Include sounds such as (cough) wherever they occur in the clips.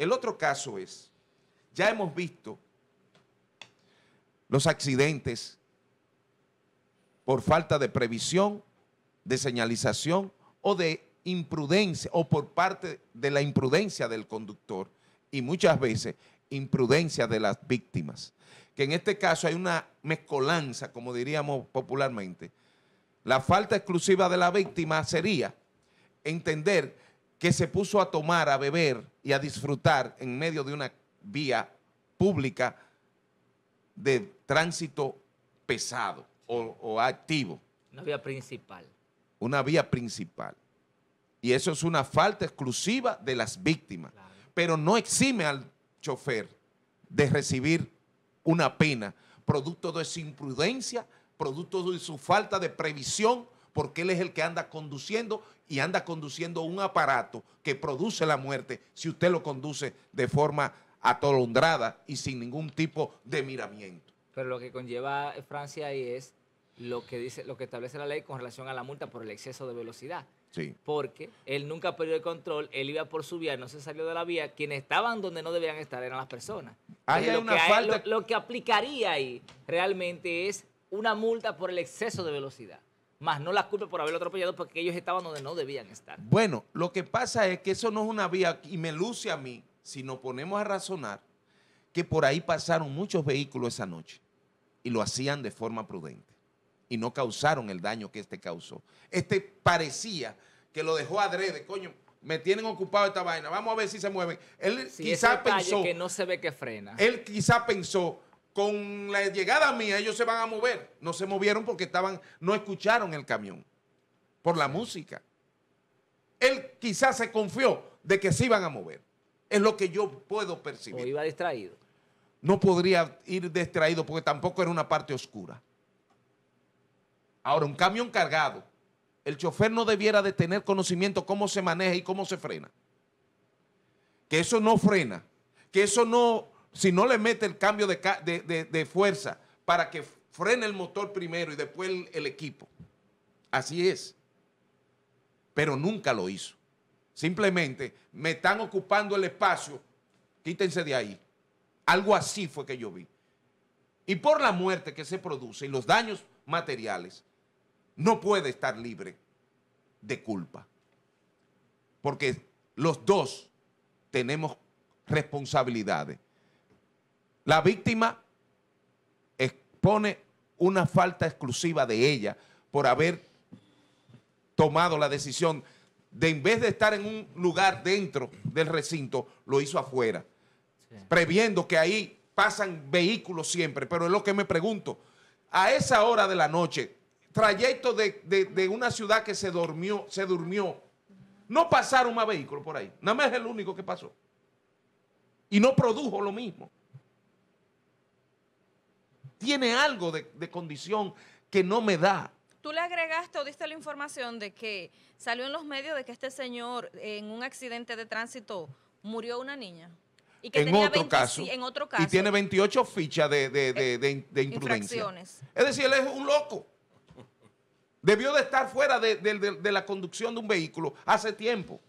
El otro caso es, ya hemos visto los accidentes por falta de previsión, de señalización o de imprudencia o por parte de la imprudencia del conductor y muchas veces imprudencia de las víctimas. Que en este caso hay una mezcolanza, como diríamos popularmente. La falta exclusiva de la víctima sería entender que se puso a tomar, a beber y a disfrutar en medio de una vía pública de tránsito pesado o, activo. Una vía principal. Una vía principal. Y eso es una falta exclusiva de las víctimas. Pero no exime al chofer de recibir una pena producto de su imprudencia, producto de su falta de previsión, porque él es el que anda conduciendo y anda conduciendo un aparato que produce la muerte si usted lo conduce de forma atolondrada y sin ningún tipo de miramiento. Pero lo que conlleva eh, Francia ahí es lo que dice, lo que establece la ley con relación a la multa por el exceso de velocidad. Sí. Porque él nunca perdió el control, él iba por su vía, no se salió de la vía. Quienes estaban donde no debían estar eran las personas. lo, que lo que aplicaría ahí realmente es una multa por el exceso de velocidad más no la culpe por haberlo atropellado porque ellos estaban donde no debían estar. Bueno, lo que pasa es que eso no es una vía, y me luce a mí, si nos ponemos a razonar, que por ahí pasaron muchos vehículos esa noche y lo hacían de forma prudente y no causaron el daño que este causó. Este parecía que lo dejó adrede, coño, me tienen ocupado esta vaina, vamos a ver si se mueve. Él quizá pensó... que no se ve que frena. Él quizá pensó con la llegada mía ellos se van a mover. No se movieron porque estaban, no escucharon el camión por la música. Él quizás se confió de que se iban a mover. Es lo que yo puedo percibir. O iba distraído. No podría ir distraído porque tampoco era una parte oscura. Ahora, un camión cargado, el chofer no debiera de tener conocimiento cómo se maneja y cómo se frena. Que eso no frena, que eso no si no le mete el cambio de, fuerza para que frene el motor primero y después el, el equipo. Así es. Pero nunca lo hizo. Simplemente me están ocupando el espacio, quítense de ahí. Algo así fue que yo vi. Y por la muerte que se produce y los daños materiales, no puede estar libre de culpa. Porque los dos tenemos responsabilidades. La víctima expone una falta exclusiva de ella por haber tomado la decisión de en vez de estar en un lugar dentro del recinto, lo hizo afuera, previendo que ahí pasan vehículos siempre. Pero es lo que me pregunto, a esa hora de la noche, trayecto de, una ciudad que se durmió, se durmió, no pasaron más vehículos por ahí, nada más es el único que pasó. Y no produjo lo mismo tiene algo de, condición que no me da. Tú le agregaste o diste la información de que salió en los medios de que este señor en un accidente de tránsito murió una niña. Y que en, tenía otro caso, en otro Y tiene 28 fichas de, de, imprudencia. Es decir, él es un loco. Debió de estar fuera de, la conducción de un vehículo hace tiempo.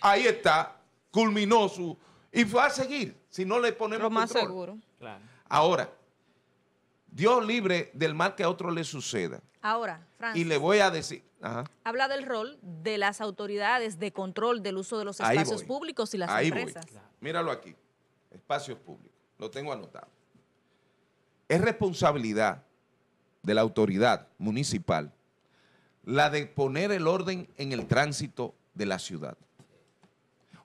Ahí está, culminó su... Y fue a seguir, si no le ponemos Lo más seguro. Ahora, Dios libre del mal que a otro le suceda. Ahora, Francis, Y le voy a decir. Habla del rol de las autoridades de control del uso de los espacios públicos y las Ahí Míralo aquí. Espacios públicos. Lo tengo anotado. Es responsabilidad de la autoridad municipal la de poner el orden en el tránsito de la ciudad,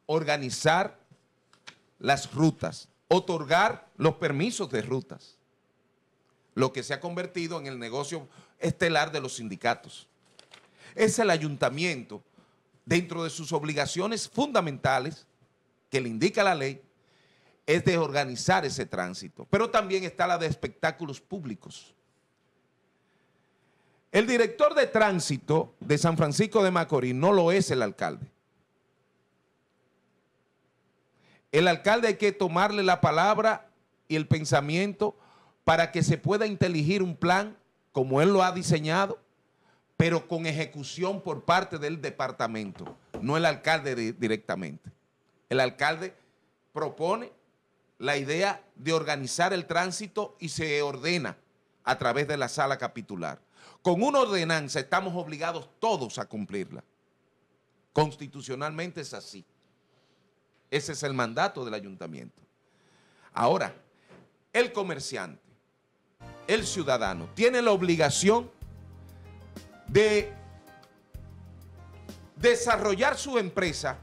organizar las rutas, otorgar los permisos de rutas, lo que se ha convertido en el negocio estelar de los sindicatos. Es el ayuntamiento, dentro de sus obligaciones fundamentales que le indica la ley, es de organizar ese tránsito. Pero también está la de espectáculos públicos. El director de tránsito de San Francisco de Macorís no lo es el alcalde. El alcalde hay que tomarle la palabra y el pensamiento para que se pueda inteligir un plan como él lo ha diseñado, pero con ejecución por parte del departamento, no el alcalde directamente. El alcalde propone la idea de organizar el tránsito y se ordena a través de la sala capitular. Con una ordenanza estamos obligados todos a cumplirla. Constitucionalmente es así. Ese es el mandato del ayuntamiento. Ahora, el comerciante el ciudadano tiene la obligación de desarrollar su empresa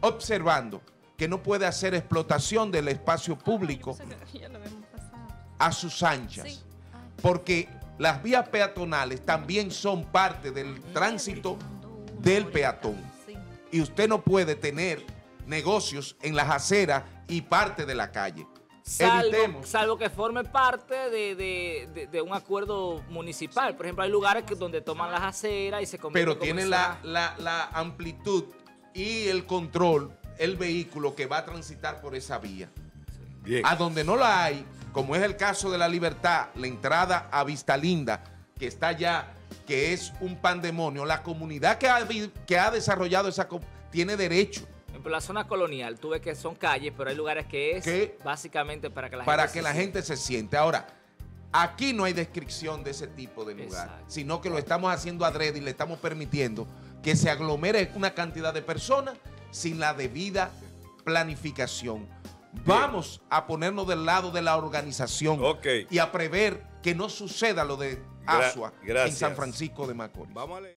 observando que no puede hacer explotación del espacio ah, público (laughs) a sus anchas, ah. porque las vías peatonales también son parte del tránsito del ¿eh? peatón. Y usted no puede tener negocios en las aceras y parte de la calle. Salvo, que forme parte de, un acuerdo municipal. Por ejemplo, hay lugares que, donde toman las aceras y se Pero tiene la, amplitud y el control el vehículo que va a transitar por esa vía. A donde no la hay, como es el caso de la libertad, la entrada a Vista Linda, que está allá, que es un pandemonio, la comunidad que ha, que ha desarrollado esa... tiene derecho la zona colonial, tuve que son calles, pero hay lugares que es básicamente para que la gente. que se la siente. gente se siente. Ahora, aquí no hay descripción de ese tipo de lugar, sino que lo estamos haciendo adrede y le estamos permitiendo que se aglomere una cantidad de personas sin la debida planificación. Vamos a ponernos del lado de la organización y a prever que no suceda lo de Asua en San Francisco de Macorís. Vamos